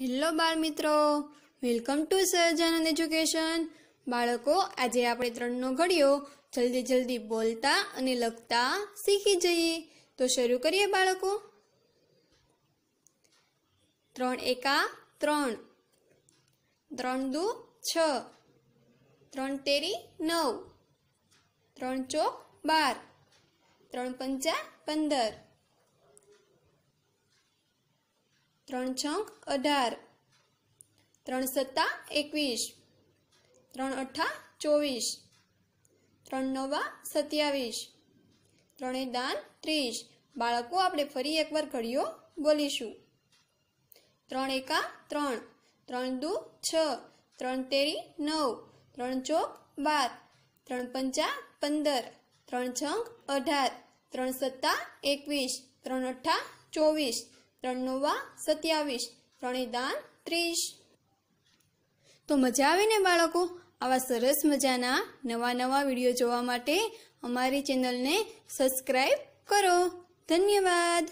hello બાળ મિત્રો welcome to Sahajanand education બાળકો આજે આપણે ત્રણનો ઘડિયો જલ્દી જલ્દી બોલતા અને લખતા શીખી જઈએ તો શરૂ કરીએ બાળકો ત્રણ એકા ત્રણ ત્રણ દુ છ ત્રણ તેરી નવ ત્રણ ચોક બાર ત્રણ પંચા પંદર ત્રણ છંક અઢાર ત્રણ સત્તા એકવીસ ત્રણ અઠ્ઠા ચોવીસ ત્રણ નવા સત્યાવીસ ત્રણે દાન ત્રીસ બાળકો આપણે ફરી એકવાર ઘડીઓ બોલીશું ત્રણ એકા ત્રણ ત્રણ દુ છ ત્રણ તેરી નવ ત્રણ ચોક બાર ત્રણ પંચા પંદર ત્રણ છંક અઢાર ત્રણ સત્તા એકવીસ ત્રણ અઠ્ઠા ચોવીસ ત્રણ નોવા સત્યાવીસ ત્રણે દાન ત્રીસ તો મજા આવે ને બાળકો આવા સરસ મજાના નવા નવા વિડીયો જોવા માટે અમારી ચેનલને સબસ્ક્રાઈબ કરો ધન્યવાદ